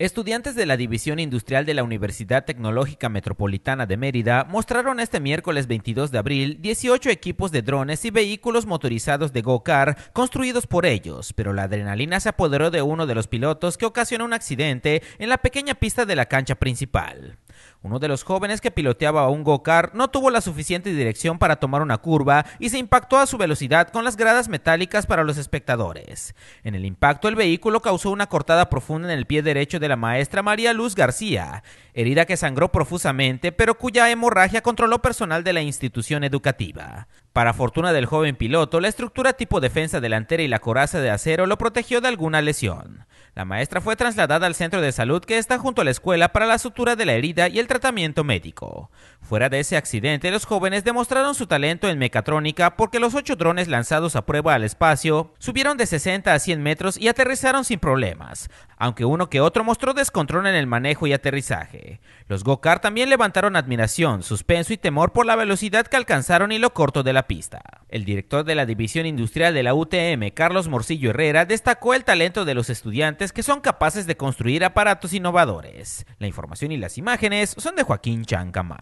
Estudiantes de la División Industrial de la Universidad Tecnológica Metropolitana de Mérida mostraron este miércoles 22 de abril 18 equipos de drones y vehículos motorizados de go-kart construidos por ellos, pero la adrenalina se apoderó de uno de los pilotos que ocasionó un accidente en la pequeña pista de la cancha principal. Uno de los jóvenes que piloteaba un go-kart no tuvo la suficiente dirección para tomar una curva y se impactó a su velocidad con las gradas metálicas para los espectadores. En el impacto, el vehículo causó una cortada profunda en el pie derecho de la maestra María Luz García, herida que sangró profusamente, pero cuya hemorragia controló personal de la institución educativa. Para fortuna del joven piloto, la estructura tipo defensa delantera y la coraza de acero lo protegió de alguna lesión. La maestra fue trasladada al centro de salud que está junto a la escuela para la sutura de la herida y el tratamiento médico. Fuera de ese accidente, los jóvenes demostraron su talento en mecatrónica porque los ocho drones lanzados a prueba al espacio subieron de 60 a 100 metros y aterrizaron sin problemas, aunque uno que otro mostró descontrol en el manejo y aterrizaje. Los go-kart también levantaron admiración, suspenso y temor por la velocidad que alcanzaron y lo corto de la pista. El director de la División Industrial de la UTM, Carlos Morcillo Herrera, destacó el talento de los estudiantes que son capaces de construir aparatos innovadores. La información y las imágenes son de Joaquín Camal.